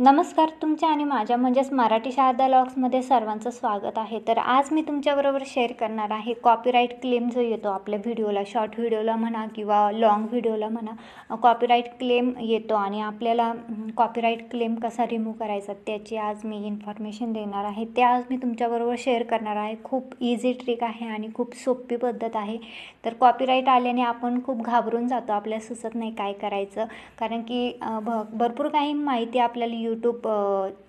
नमस्कार तुमच्या आणि माझ्या म्हणजेच मराठी शारदा लॉक्समध्ये सर्वांचं स्वागत आहे तर आज मी तुमच्याबरोबर शेअर करणार आहे कॉपीराईट क्लेम जो येतो आपल्या व्हिडिओला शॉर्ट व्हिडिओला म्हणा किंवा लॉंग व्हिडिओला म्हणा कॉपीराईट क्लेम येतो आणि आपल्याला कॉपीराईट क्लेम कसा रिमूव्ह करायचा त्याची आज मी इन्फॉर्मेशन देणार आहे ते आज मी तुमच्याबरोबर शेअर करणार आहे खूप इझी ट्रिक आहे आणि खूप सोपी पद्धत आहे तर कॉपीराईट आल्याने आपण खूप घाबरून जातो आपल्याला सुचत नाही काय करायचं कारण की भरपूर काही माहिती आपल्याला यूटूब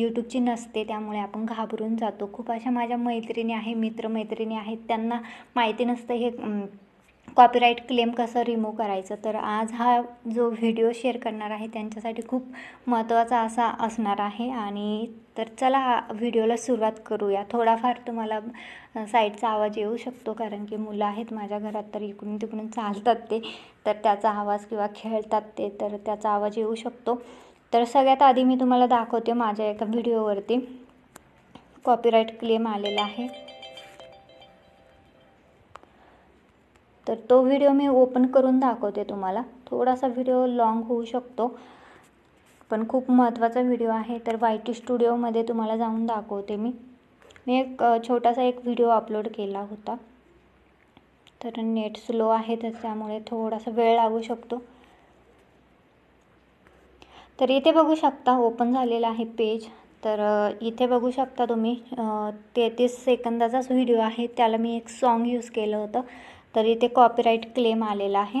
यूट्यूबची नसते त्यामुळे आपण घाबरून जातो खूप अशा माझ्या मैत्रिणी आहे मित्रमैत्रिणी आहेत त्यांना माहिती नसतं हे कॉपीराईट क्लेम कसं रिमूव्ह करायचं तर आज हा जो व्हिडिओ शेअर करणार आहे त्यांच्यासाठी खूप महत्त्वाचा असा असणार आहे आणि तर चला व्हिडिओला सुरुवात करूया थोडाफार तुम्हाला साईडचा आवाज येऊ शकतो कारण की मुलं आहेत माझ्या घरात तर इकडून तिकडून चालतात ते तर त्याचा आवाज किंवा खेळतात ते तर त्याचा आवाज येऊ शकतो तर सगळ्यात आधी मी तुम्हाला दाखवते माझ्या एका व्हिडिओवरती कॉपीराईट क्लेम आलेला आहे तर तो व्हिडिओ मी ओपन करून दाखवते तुम्हाला थोडासा व्हिडिओ लॉंग होऊ शकतो पण खूप महत्त्वाचा व्हिडिओ आहे तर वाय टी स्टुडिओमध्ये तुम्हाला जाऊन दाखवते मी मी एक छोटासा एक व्हिडिओ अपलोड केला होता तर नेट स्लो आहे तर त्यामुळे थोडासा वेळ लागू शकतो तर इथे बघू शकता ओपन झालेलं आहे पेज तर इथे बघू शकता तुम्ही तेहतीस सेकंदाचाच व्हिडिओ आहे त्याला मी एक सॉन्ग यूज केलं होतं तर इथे कॉपीराईट क्लेम आलेला आहे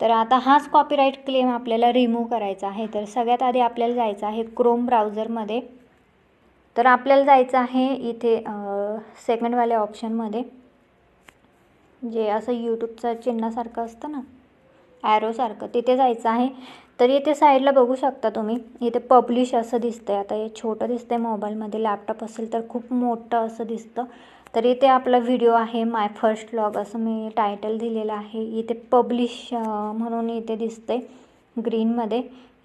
तर आता हाच कॉपीराईट क्लेम आपल्याला रिमूव्ह करायचा आहे तर सगळ्यात आधी आपल्याला जायचं आहे क्रोम ब्राउझरमध्ये तर आपल्याला जायचं आहे इथे सेकंडवाल्या ऑप्शनमध्ये जे असं यूट्यूबचं चिन्हासारखं असतं ना ॲरोसारखं तिथे जायचं आहे तर इथे साईडला बघू शकता तुम्ही इथे पब्लिश असं दिसतंय आता हे छोटं दिसतंय मोबाईलमध्ये लॅपटॉप असेल तर खूप मोठं असं दिसतं तर इथे आपला व्हिडिओ आहे माय फर्स्ट लॉग असं मी टायटल दिलेलं आहे इथे पब्लिश म्हणून इथे दिसतं आहे ग्रीनमध्ये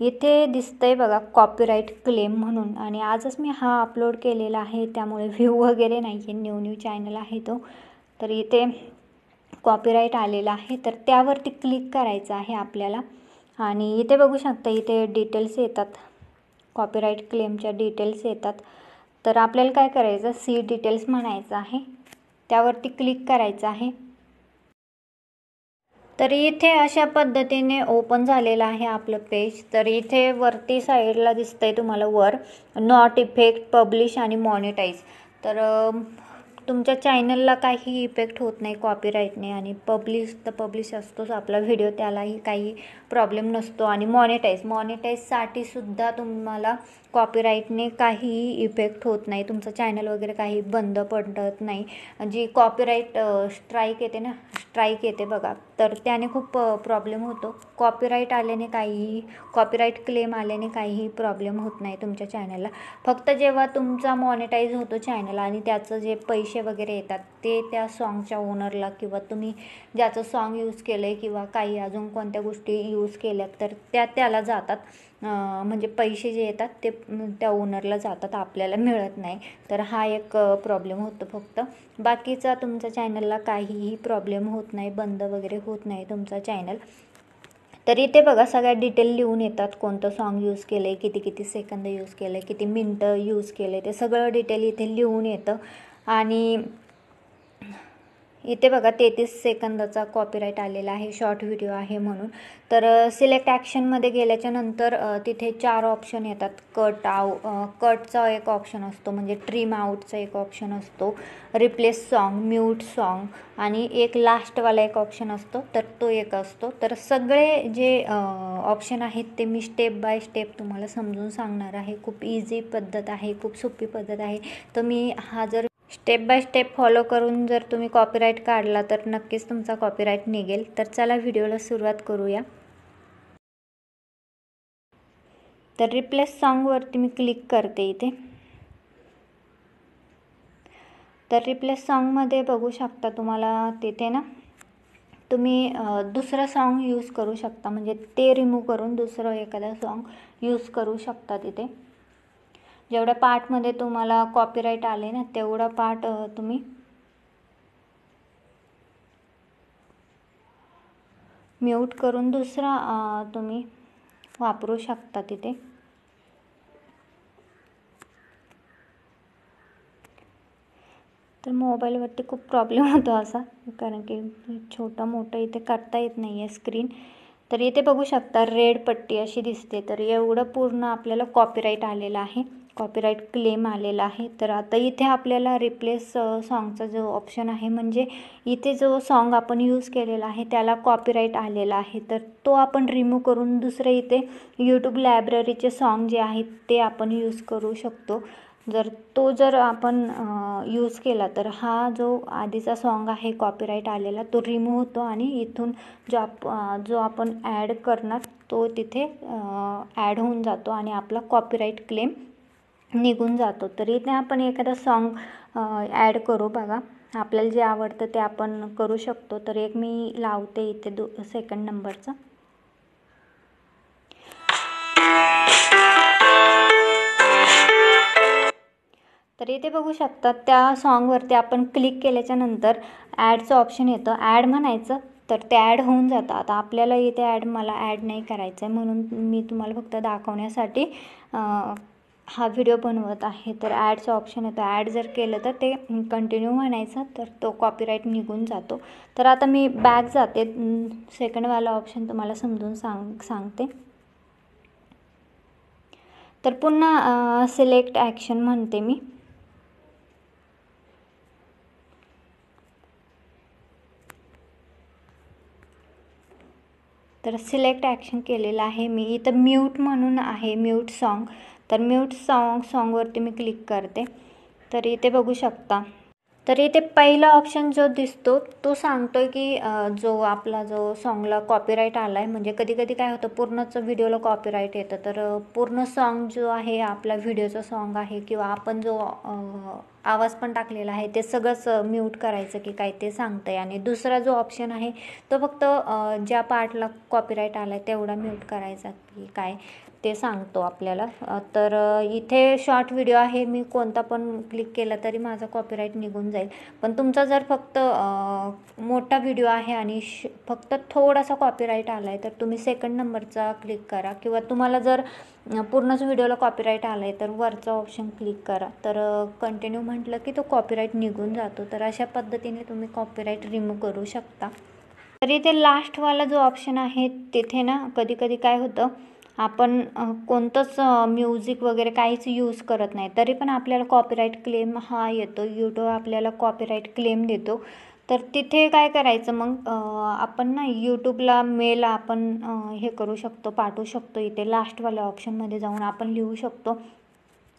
इथे दिसतं आहे बघा कॉपीराईट क्लेम म्हणून आणि आजच मी हा अपलोड केलेला आहे त्यामुळे व्ह्यू वगैरे नाही आहे न्यू न्यू चॅनल आहे तो तर इथे कॉपीराईट आलेला आहे तर त्यावरती क्लिक करायचं आहे आपल्याला आणि इथे बघू शकता इथे डिटेल्स येतात कॉपीराईट क्लेमच्या डिटेल्स येतात तर आपल्याला काय करायचं सी डिटेल्स म्हणायचं आहे त्यावरती क्लिक करायचं आहे तर इथे अशा पद्धतीने ओपन झालेलं आहे आपलं पेज तर इथे वरती साईडला दिसतंय तुम्हाला वर नॉट इफेक्ट पब्लिश आणि मॉनिटाईज तर तुमच्या चॅनलला काही इफेक्ट होत नाही कॉपीराईटने आणि पब्लिश तर पब्लिश असतोच आपला व्हिडिओ त्यालाही काही प्रॉब्लेम नसतो आणि मॉनिटाईज मॉनिटाईजसाठी सुद्धा तुम्हाला कॉपीराईटने काहीही इफेक्ट होत नाही तुमचं चॅनल वगैरे काही बंद पडत नाही जी कॉपीराईट स्ट्राईक येते ना स्ट्राईक येते बघा तर त्याने खूप प्रॉब्लेम होतो कॉपीराईट आल्याने काहीही कॉपीराईट क्लेम आल्याने काहीही प्रॉब्लेम होत नाही तुमच्या चॅनलला फक्त जेव्हा तुमचा मॉनिटाईज होतो चॅनल आणि त्याचं जे पैसे वगैरे येतात ते त्या सॉंगच्या ओनरला किंवा तुम्ही ज्याचं सॉन्ग यूज केलं आहे किंवा काही अजून कोणत्या गोष्टी यूज केल्यात तर त्या त्याला जातात म्हणजे पैसे जे येतात ते त्या ओनरला जातात आपल्याला मिळत नाही तर हा एक प्रॉब्लेम होतो फक्त बाकीचा तुमच्या चॅनलला काहीही प्रॉब्लेम होत नाही बंद वगैरे होत नाही तुमचा चॅनल तर इथे बघा सगळ्या डिटेल लिहून येतात कोणतं सॉन्ग यूज केलं आहे किती किती सेकंद यूज केलं आहे किती मिनटं यूज केलं आहे ते सगळं डिटेल इथे लिहून येतं आणि इथे बघा तेहतीस सेकंदाचा कॉपीराईट आलेला आहे शॉर्ट व्हिडिओ आहे म्हणून तर सिलेक्ट ॲक्शनमध्ये गेल्याच्या नंतर तिथे चार ऑप्शन येतात कट आव कटचा एक ऑप्शन असतो म्हणजे ट्रीम आउटचा एक ऑप्शन असतो रिप्लेस सॉन्ग म्यूट सॉन्ग आणि एक लास्टवाला एक ऑप्शन असतो तर तो एक असतो तर सगळे जे ऑप्शन आहेत ते मी स्टेप बाय स्टेप तुम्हाला समजून सांगणार आहे खूप इझी पद्धत आहे खूप सोपी पद्धत आहे तर मी हा जर स्टेप बाय स्टेप फॉलो करून जर तुम्ही कॉपीराईट काढला तर नक्कीच तुमचा कॉपीराईट निघेल तर चला व्हिडिओला सुरुवात करूया तर रिप्लेस सॉन्गवरती मी क्लिक करते इथे तर रिप्लेस सॉन्गमध्ये बघू शकता तुम्हाला तिथे ना तुम्ही दुसरं सॉन्ग यूज करू शकता म्हणजे ते रिमूव्ह करून दुसरं एखादा सॉन्ग यूज करू शकता तिथे जेवढ्या पार्टमध्ये तुम्हाला कॉपीराईट आले ना तेवढा पार्ट तुम्ही म्यूट करून दुसरा तुम्ही वापरू शकता तिथे तर मोबाईलवरती खूप प्रॉब्लेम होतो असा कारण की छोटं मोठं इथे करता येत नाही आहे स्क्रीन तर इथे बघू शकता रेड पट्टी अशी दिसते तर एवढं पूर्ण आपल्याला कॉपीराईट आलेलं आहे कॉपीराईट क्लेम आलेला आहे तर आता इथे आपल्याला रिप्लेस सॉन्गचा जो ऑप्शन आहे म्हणजे इथे जो सॉन्ग आपण यूज केलेला आहे त्याला कॉपीराईट आलेला आहे तर तो आपण रिमूव्ह करून दुसरे इथे यूट्यूब लायब्ररीचे सॉन्ग जे आहेत ते आपण यूज करू शकतो जर तो जर आपण यूज केला तर हा जो आधीचा सॉन्ग आहे कॉपीराईट आलेला तो रिमूव्ह होतो आणि इथून जो आप जो आपण ॲड करणार तो तिथे ॲड होऊन जातो आणि आपला कॉपीराईट क्लेम निघून जातो तरी ते आपण एखादा सॉन्ग ॲड करू बघा आपल्याला जे आवडतं ते आपण करू शकतो तर एक मी लावते इथे दो सेकंड नंबरचं तर इथे बघू शकतात त्या सॉन्गवरती आपण क्लिक केल्याच्या नंतर ॲडचं ऑप्शन येतं ॲड म्हणायचं तर ते ॲड होऊन जातं आता आपल्याला इथे ॲड मला ॲड नाही करायचं आहे म्हणून मी तुम्हाला फक्त दाखवण्यासाठी हा व्हिडिओ बनवत आहे तर ॲडचं ऑप्शन येतो ॲड जर केलं तर ते कंटिन्यू म्हणायचं तर तो कॉपीराईट निघून जातो तर आता मी बॅक जाते सेकंडवाला ऑप्शन तुम्हाला समजून सांग सांगते तर पुन्हा सिलेक्ट ॲक्शन म्हणते मी तर सिलेक्ट ॲक्शन केलेलं आहे मी इथं म्यूट म्हणून आहे म्यूट सॉन्ग तर म्यूट सॉन्ग सॉन्गवरती मी क्लिक करते तर इथे बघू शकता तर इथे पहिला ऑप्शन जो दिसतो तो सांगतो आहे की जो आपला जो सॉन्गला कॉपीराईट आला आहे म्हणजे कधी कधी काय होतं पूर्णच व्हिडिओला कॉपीराईट येतं तर पूर्ण सॉन्ग जो आहे आपला व्हिडिओचं सॉन्ग आहे किंवा आपण जो आवाज पण टाकलेला आहे ते सगळंच म्यूट करायचं की काय ते सांगतं आहे आणि दुसरा जो ऑप्शन आहे तो फक्त ज्या पार्टला कॉपीराईट आला आहे तेवढा म्यूट करायचा की काय ते सांगतो आपल्याला तर इथे शॉर्ट व्हिडिओ आहे मी कोणता पण क्लिक केला तरी माझा कॉपीराईट निघून जाईल पण तुमचा जर फक्त मोठा व्हिडिओ आहे आणि फक्त थोडासा कॉपीराईट आला आहे तर तुम्ही सेकंड नंबरचा क्लिक करा किंवा तुम्हाला जर पूर्णच व्हिडिओला कॉपीराईट आला आहे तर वरचा ऑप्शन क्लिक करा तर कंटिन्यू म्हटलं की तो कॉपीराईट निघून जातो तर अशा पद्धतीने तुम्ही कॉपीराईट रिमूव्ह करू शकता तर इथे लास्टवाला जो ऑप्शन आहे तिथे ना कधी कधी काय होतं आपण कोणतंच म्युझिक वगैरे काहीच यूज करत नाही तरी पण आपल्याला कॉपीराईट क्लेम हा येतो यूट्यूब आपल्याला कॉपीराईट क्लेम देतो तर तिथे काय करायचं मग आपण ना यूट्यूबला मेल आपण हे करू शकतो पाठवू शकतो इथे लास्टवाल्या ऑप्शनमध्ये जाऊन आपण लिहू शकतो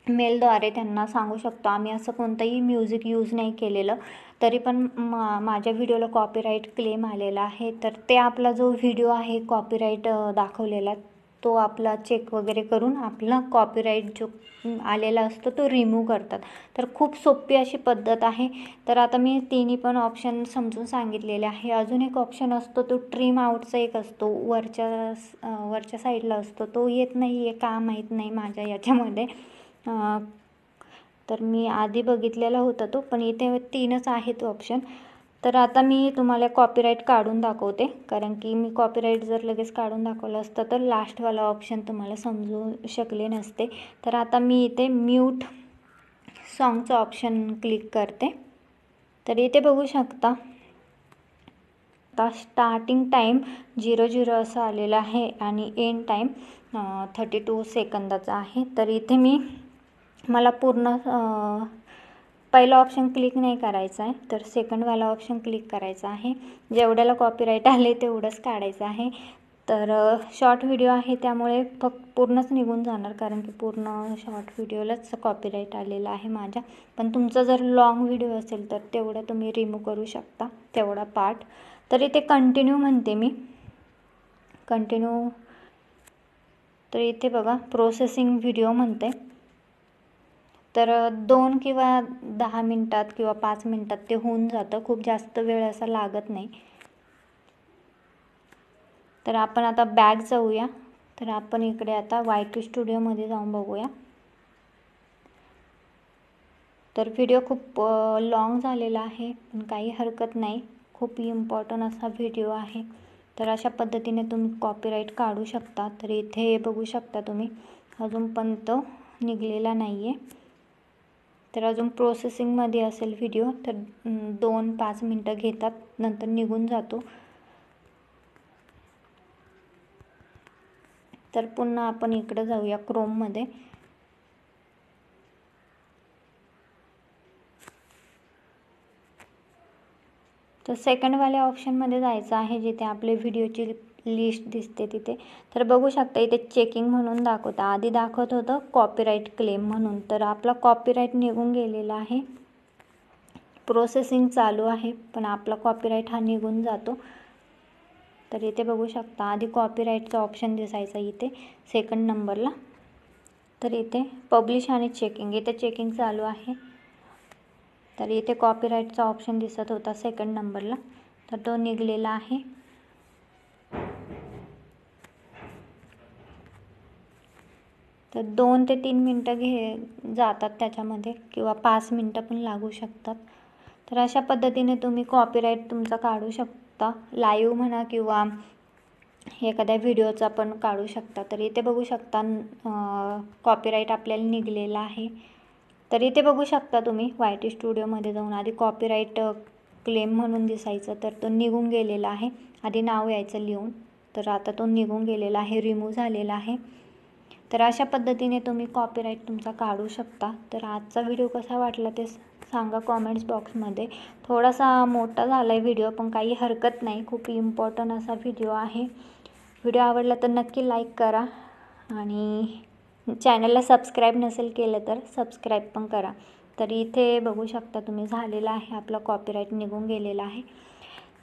मेलद्वारे त्यांना सांगू शकतो आम्ही असं कोणतंही म्युझिक यूज नाही केलेलं तरी पण मा माझ्या व्हिडिओला कॉपीराईट क्लेम आलेला आहे तर ते आपला जो व्हिडिओ आहे कॉपीराईट दाखवलेला तो आपला चेक वगैरे करून आपला कॉपीराईट जो आलेला असतो तो रिमूव्ह करतात तर खूप सोपी अशी पद्धत आहे तर आता मी तिन्ही पण ऑप्शन समजून सांगितलेले आहे अजून एक ऑप्शन असतो तो ट्रिम आउटचा एक असतो वरच्या वरच्या साईडला असतो तो येत नाही आहे का माहीत नाही माझ्या याच्यामध्ये तर मी आधी बघितलेला होता तो पण इथे तीनच आहेत ऑप्शन तर आता मी तुम्हाला कॉपीराईट काढून दाखवते कारण की मी कॉपीराईट जर लगेच काढून दाखवलं असतं तर लास्टवाला ऑप्शन तुम्हाला समजू शकले नसते तर आता मी इथे म्यूट सॉन्गचं ऑप्शन क्लिक करते तर इथे बघू शकता आता स्टार्टिंग टाईम झिरो झिरो असं आलेला आहे आणि एंड टाईम थर्टी टू सेकंदाचा आहे तर इथे मी मला पूर्ण पहिला ऑप्शन क्लिक नाही करायचा आहे तर सेकंडवाला ऑप्शन क्लिक करायचा आहे जेवढ्याला कॉपीराईट आले तेवढंच काढायचं आहे तर शॉर्ट व्हिडिओ आहे त्यामुळे फक्त पूर्णच निघून जाणार कारण की पूर्ण शॉर्ट व्हिडिओलाच कॉपीराईट आलेला आहे माझ्या पण तुमचा जर लाँग व्हिडिओ असेल तर तेवढा तुम्ही रिमूव्ह करू शकता तेवढा पार्ट तर इथे कंटिन्यू म्हणते मी कंटिन्यू तर इथे बघा प्रोसेसिंग व्हिडिओ म्हणते तर दोन किंवा दहा मिनटात किंवा पाच मिनटात ते होऊन जातं खूप जास्त वेळ असा लागत नाही तर आपण आता बॅग जाऊया तर आपण इकडे आता वाय टी स्टुडिओमध्ये जाऊन बघूया तर व्हिडिओ खूप लाँग झालेला आहे पण काही हरकत नाही खूप इम्पॉर्टंट असा व्हिडिओ आहे तर अशा पद्धतीने तुम्ही कॉपीराईट काढू शकता तर इथे बघू शकता तुम्ही अजूनपर्यंत निघलेला नाही आहे तर अजून प्रोसेसिंगमध्ये असेल व्हिडिओ तर दोन पाच मिनटं घेतात नंतर निघून जातो तर पुन्हा आपण इकडे जाऊया क्रोममध्ये तर सेकंडवाल्या ऑप्शनमध्ये जायचं आहे जिथे आपले व्हिडिओची लिस्ट दिसते तिथे तर बघू शकता इथे चेकिंग म्हणून दाखवतं आधी दाखवत होतं कॉपीराईट क्लेम म्हणून तर आपला कॉपीराईट निघून गेलेला आहे प्रोसेसिंग चालू आहे पण आपला कॉपीराईट हा निघून जातो तर इथे बघू शकता आधी कॉपीराईटचा ऑप्शन दिसायचा इथे सेकंड नंबरला तर इथे पब्लिश आणि चेकिंग इथे चेकिंग चालू आहे तर इथे कॉपीराईटचा ऑप्शन दिसत होता सेकंड नंबरला तर तो निघलेला आहे तर दोन ते तीन मिनटं घे जातात त्याच्यामध्ये किंवा पाच मिनटं पण लागू शकतात तर अशा पद्धतीने तुम्ही कॉपीराईट तुमचा काढू शकता लाईव्ह म्हणा किंवा एखाद्या व्हिडिओचा पण काढू शकता तर इथे बघू शकता कॉपीराईट आपल्याला निघलेला आहे तर इथे बघू शकता तुम्ही वायटी स्टुडिओमध्ये जाऊन आधी कॉपीराईट क्लेम म्हणून दिसायचं तर तो निघून गेलेला आहे आधी नाव यायचं लिहून तर आता तो निघून गेलेला आहे रिमूव्ह झालेला आहे तर अशा पद्धतीने तुम्ही कॉपीराईट तुमचा काढू शकता तर आजचा व्हिडिओ कसा वाटला ते सांगा कॉमेंट्स बॉक्समध्ये थोडासा मोठा झाला आहे व्हिडिओ पण काही हरकत नाही खूप इम्पॉर्टंट असा व्हिडिओ आहे व्हिडिओ आवडला तर नक्की लाईक करा आणि चॅनलला सबस्क्राईब नसेल केलं तर सबस्क्राईब पण करा तर इथे बघू शकता तुम्ही झालेला आहे आपला कॉपीराईट निघून गेलेला आहे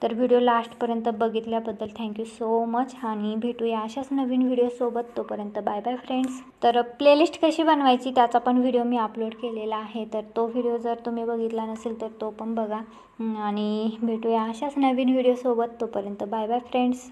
तर व्हिडिओ लास्टपर्यंत बघितल्याबद्दल थँक्यू सो मच आणि भेटूया अशाच नवीन व्हिडिओसोबत तोपर्यंत बाय बाय फ्रेंड्स तर प्लेलिस्ट कशी बनवायची त्याचा पण व्हिडिओ मी अपलोड केलेला आहे तर तो व्हिडिओ जर तुम्ही बघितला नसेल तर तो पण बघा आणि भेटूया अशाच नवीन व्हिडिओसोबत तोपर्यंत बाय बाय फ्रेंड्स